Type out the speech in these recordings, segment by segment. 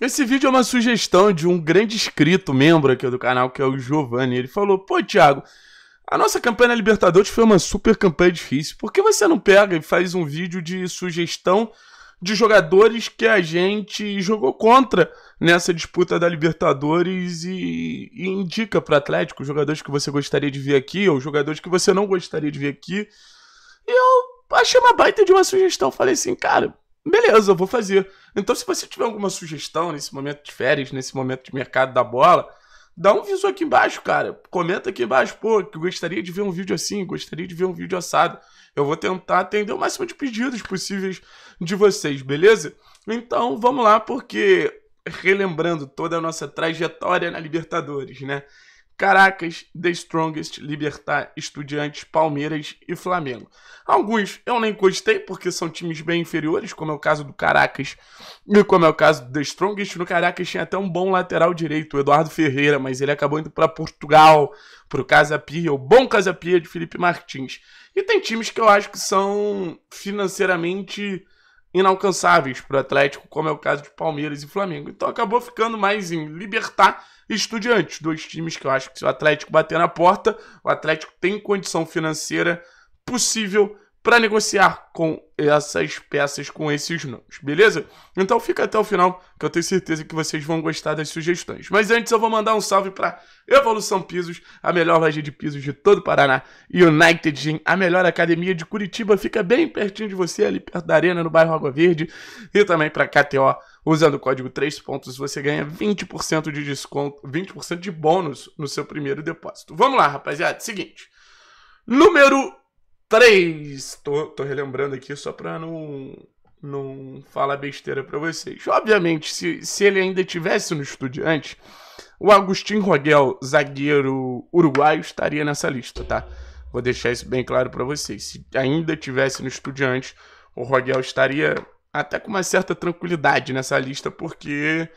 Esse vídeo é uma sugestão de um grande inscrito, membro aqui do canal, que é o Giovanni. Ele falou: pô, Thiago, a nossa campanha na Libertadores foi uma super campanha difícil. Por que você não pega e faz um vídeo de sugestão de jogadores que a gente jogou contra nessa disputa da Libertadores e, e indica para Atlético jogadores que você gostaria de ver aqui ou jogadores que você não gostaria de ver aqui? E eu achei uma baita de uma sugestão. Falei assim, cara, beleza, eu vou fazer. Então, se você tiver alguma sugestão nesse momento de férias, nesse momento de mercado da bola, dá um visu aqui embaixo, cara. Comenta aqui embaixo, pô, que gostaria de ver um vídeo assim, gostaria de ver um vídeo assado. Eu vou tentar atender o máximo de pedidos possíveis de vocês, beleza? Então, vamos lá, porque relembrando toda a nossa trajetória na Libertadores, né? Caracas, The Strongest, Libertar, Estudiantes, Palmeiras e Flamengo. Alguns eu nem gostei porque são times bem inferiores, como é o caso do Caracas e como é o caso do The Strongest. No Caracas tinha até um bom lateral direito, o Eduardo Ferreira, mas ele acabou indo para Portugal, para o Casa Pia, o bom Casa Pia de Felipe Martins. E tem times que eu acho que são financeiramente inalcançáveis para o Atlético, como é o caso de Palmeiras e Flamengo. Então acabou ficando mais em Libertar estudantes Estudiantes, dois times que eu acho que se o Atlético bater na porta, o Atlético tem condição financeira possível para negociar com essas peças, com esses nomes, beleza? Então fica até o final, que eu tenho certeza que vocês vão gostar das sugestões. Mas antes eu vou mandar um salve para Evolução Pisos, a melhor loja de pisos de todo o Paraná, e United Gym, a melhor academia de Curitiba, fica bem pertinho de você, ali perto da Arena, no bairro Água Verde, e também para KTO, usando o código 3 pontos, você ganha 20% de desconto, 20% de bônus no seu primeiro depósito. Vamos lá, rapaziada, seguinte. Número três. Tô, tô relembrando aqui só pra não, não falar besteira pra vocês. Obviamente, se, se ele ainda tivesse no Estudiante, o Agustin Rogel, zagueiro uruguaio, estaria nessa lista, tá? Vou deixar isso bem claro para vocês. Se ainda tivesse no Estudiante, o Rogel estaria até com uma certa tranquilidade nessa lista, porque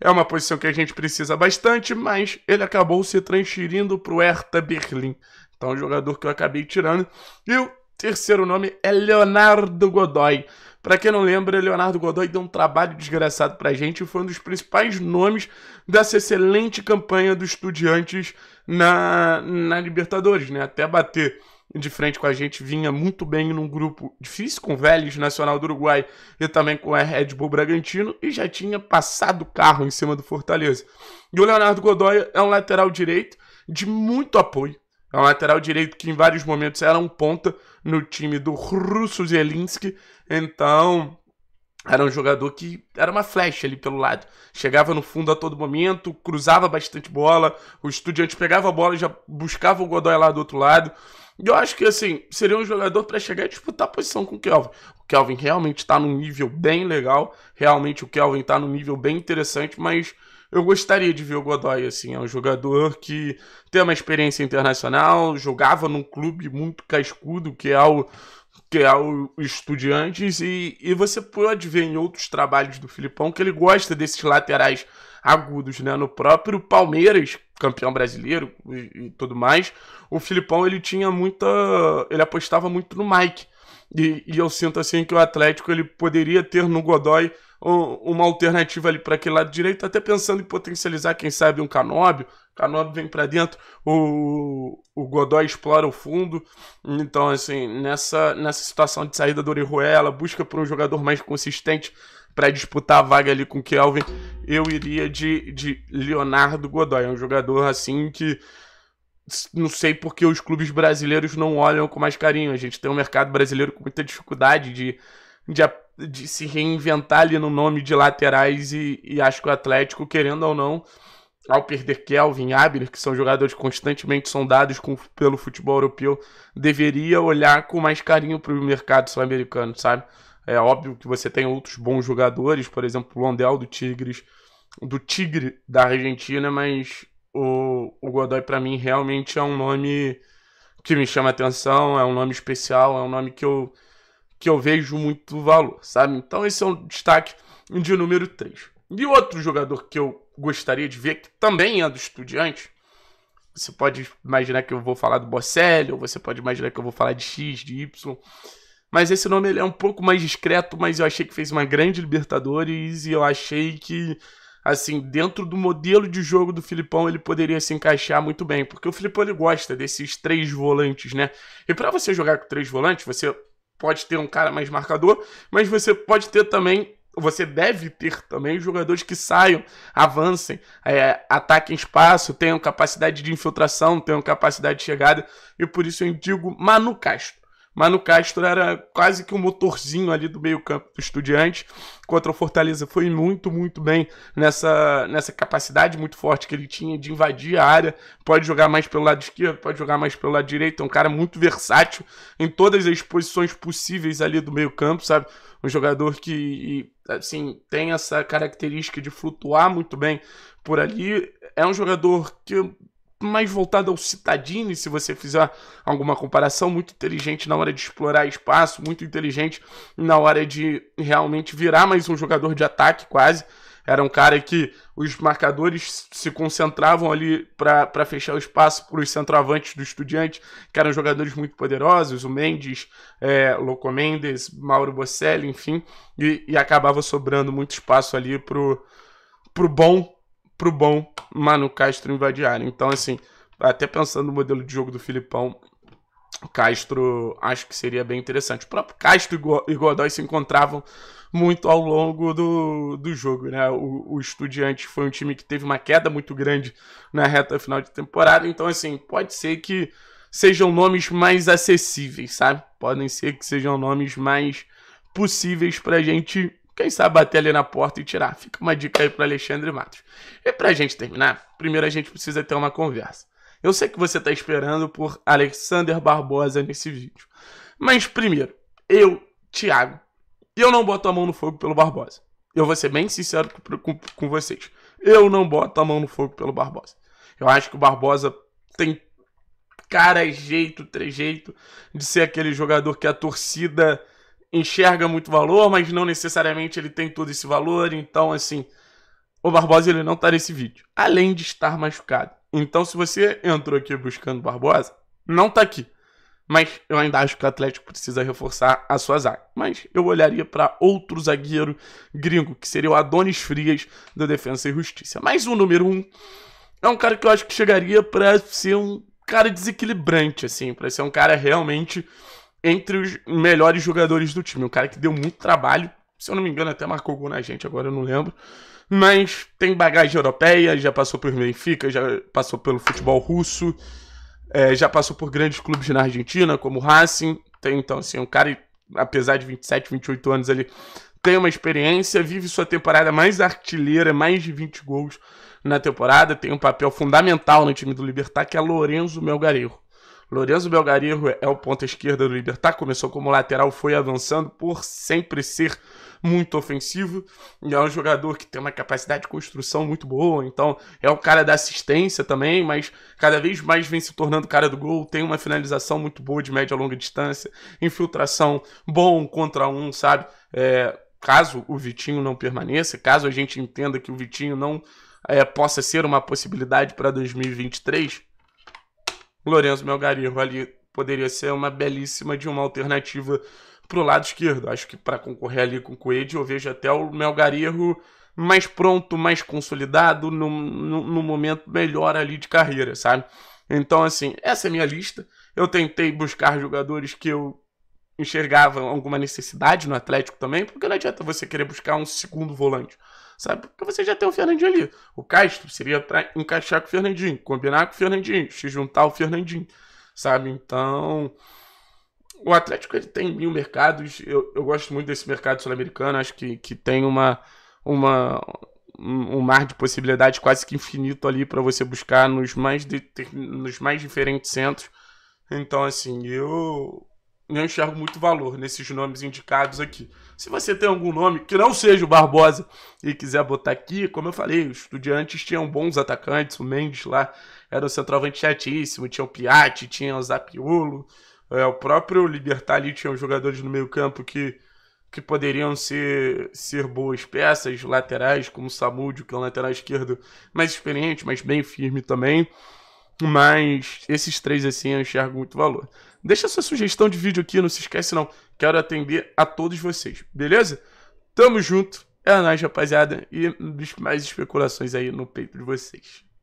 é uma posição que a gente precisa bastante, mas ele acabou se transferindo para o Hertha Berlim, então, um jogador que eu acabei tirando. E o terceiro nome é Leonardo Godoy. Para quem não lembra, Leonardo Godoy deu um trabalho desgraçado para a gente e foi um dos principais nomes dessa excelente campanha dos estudiantes na, na Libertadores, né? Até bater de frente com a gente vinha muito bem num grupo difícil com o Vélez Nacional do Uruguai e também com a Red Bull Bragantino e já tinha passado o carro em cima do Fortaleza. E o Leonardo Godoy é um lateral direito de muito apoio, é um lateral direito que em vários momentos era um ponta no time do Russo Zelinski. Então, era um jogador que era uma flecha ali pelo lado. Chegava no fundo a todo momento, cruzava bastante bola, o estudante pegava a bola e já buscava o Godoy lá do outro lado. E eu acho que, assim, seria um jogador para chegar e disputar a posição com o Kelvin. O Kelvin realmente está num nível bem legal, realmente o Kelvin está num nível bem interessante, mas eu gostaria de ver o Godoy, assim, é um jogador que tem uma experiência internacional, jogava num clube muito cascudo, que é o que é o Estudiantes, e, e você pode ver em outros trabalhos do Filipão que ele gosta desses laterais agudos, né? No próprio Palmeiras, campeão brasileiro e, e, tudo mais, o Filipão ele tinha muita. ele apostava muito no Mike. E, e, eu sinto assim que o Atlético ele poderia ter no Godoy uma alternativa ali para aquele lado direito, até pensando em potencializar, quem sabe, um Canóbio. Canóbio vem para dentro, o, o Godoy explora o fundo. Então, assim, nessa, nessa situação de saída do Orihuela, busca por um jogador mais consistente para disputar a vaga ali com o Kelvin, eu iria de, de Leonardo Godoy. É um jogador, assim, que não sei porque os clubes brasileiros não olham com mais carinho. A gente tem um mercado brasileiro com muita dificuldade de, de, de se reinventar ali no nome de laterais e, e, acho que o Atlético, querendo ou não, ao perder Kelvin, Abner, que são jogadores constantemente sondados com, pelo futebol europeu, deveria olhar com mais carinho para o mercado sul-americano, sabe? É óbvio que você tem outros bons jogadores, por exemplo, o Londel do Tigres, do Tigre da Argentina, mas o, o Godoy para mim realmente é um nome que me chama atenção, é um nome especial, é um nome que eu, que eu vejo muito valor, sabe? Então esse é um destaque de número 3. E outro jogador que eu gostaria de ver, que também é do Estudiante, você pode imaginar que eu vou falar do Bocelli, ou você pode imaginar que eu vou falar de X, de Y, mas esse nome ele é um pouco mais discreto, mas eu achei que fez uma grande Libertadores e eu achei que assim, dentro do modelo de jogo do Filipão, ele poderia se encaixar muito bem, porque o Filipão ele gosta desses três volantes, né? E para você jogar com três volantes, você pode ter um cara mais marcador, mas você pode ter também você deve ter também jogadores que saiam, avancem, é, ataquem espaço, tenham capacidade de infiltração, tenham capacidade de chegada, e por isso eu digo Manu Castro mas no Castro era quase que o um motorzinho ali do meio-campo do Estudiante. Contra o Fortaleza foi muito, muito bem nessa, nessa capacidade muito forte que ele tinha de invadir a área. Pode jogar mais pelo lado esquerdo, pode jogar mais pelo lado direito. É um cara muito versátil em todas as posições possíveis ali do meio-campo, sabe? Um jogador que assim, tem essa característica de flutuar muito bem por ali. É um jogador que mais voltado ao Citadini, se você fizer alguma comparação, muito inteligente na hora de explorar espaço, muito inteligente na hora de realmente virar mais um jogador de ataque quase. Era um cara que os marcadores se concentravam ali para fechar o espaço para os centroavantes do Estudiante, que eram jogadores muito poderosos, o Mendes, é, Loco Mendes, Mauro Bocelli, enfim, e, e acabava sobrando muito espaço ali para o bom pro bom Manu Castro invadir área. Então, assim, até pensando no modelo de jogo do Filipão, Castro acho que seria bem interessante. O próprio Castro e Godoy se encontravam muito ao longo do, do jogo. Né? O, o Estudiante foi um time que teve uma queda muito grande na reta final de temporada, então, assim, pode ser que sejam nomes mais acessíveis, sabe? Podem ser que sejam nomes mais possíveis para a gente quem sabe bater ali na porta e tirar. Fica uma dica aí para Alexandre Matos. E para a gente terminar, primeiro a gente precisa ter uma conversa. Eu sei que você está esperando por Alexander Barbosa nesse vídeo. Mas primeiro, eu, Thiago, eu não boto a mão no fogo pelo Barbosa. Eu vou ser bem sincero com, com, com vocês. Eu não boto a mão no fogo pelo Barbosa. Eu acho que o Barbosa tem cara, jeito, trejeito de ser aquele jogador que a torcida enxerga muito valor, mas não necessariamente ele tem todo esse valor, então assim, o Barbosa ele não tá nesse vídeo, além de estar machucado. Então se você entrou aqui buscando Barbosa, não tá aqui. Mas eu ainda acho que o Atlético precisa reforçar a sua zaga. Mas eu olharia para outro zagueiro gringo, que seria o Adonis Frias da Defesa e Justiça. Mas o número um é um cara que eu acho que chegaria para ser um cara desequilibrante, assim, para ser um cara realmente entre os melhores jogadores do time. Um cara que deu muito trabalho. Se eu não me engano, até marcou gol na gente, agora eu não lembro. Mas tem bagagem europeia, já passou por Benfica, já passou pelo futebol russo, é, já passou por grandes clubes na Argentina, como o Racing. Tem, então, assim, um cara, apesar de 27, 28 anos, ele tem uma experiência, vive sua temporada mais artilheira, mais de 20 gols na temporada, tem um papel fundamental no time do Libertar, que é Lorenzo Melgarejo. Lorenzo Belgarirro é o ponta esquerda do Libertar, tá, começou como lateral, foi avançando por sempre ser muito ofensivo. E é um jogador que tem uma capacidade de construção muito boa, então é o cara da assistência também, mas cada vez mais vem se tornando cara do gol, tem uma finalização muito boa de média a longa distância, infiltração bom contra um, sabe? É, caso o Vitinho não permaneça, caso a gente entenda que o Vitinho não é, possa ser uma possibilidade para 2023, Lourenço Melgarinho ali poderia ser uma belíssima de uma alternativa para o lado esquerdo. Acho que para concorrer ali com o Coelho, eu vejo até o Melgarinho mais pronto, mais consolidado, num, num momento melhor ali de carreira, sabe? Então, assim, essa é a minha lista. Eu tentei buscar jogadores que eu enxergava alguma necessidade no Atlético também, porque não adianta você querer buscar um segundo volante. Sabe? Porque você já tem o Fernandinho ali. O Castro seria encaixar com o Fernandinho, combinar com o Fernandinho, se juntar o Fernandinho. Sabe? Então. O Atlético ele tem mil mercados. Eu, eu gosto muito desse mercado sul-americano. Acho que, que tem uma, uma, um mar de possibilidades quase que infinito ali para você buscar nos mais, de, nos mais diferentes centros. Então, assim, eu não enxergo muito valor nesses nomes indicados aqui. Se você tem algum nome que não seja o Barbosa e quiser botar aqui, como eu falei, os estudiantes tinham bons atacantes, o Mendes lá era o centroavante chatíssimo, tinha o Piatti, tinha o Zapiolo, é, o próprio Libertar ali tinha jogadores no meio campo que, que poderiam ser, ser boas peças, laterais, como o Samudio, que é um lateral esquerdo mais experiente, mas bem firme também. Mas esses três assim eu enxergo muito valor. Deixa sua sugestão de vídeo aqui, não se esquece não. Quero atender a todos vocês, beleza? Tamo junto, é nóis, rapaziada. E mais especulações aí no peito de vocês.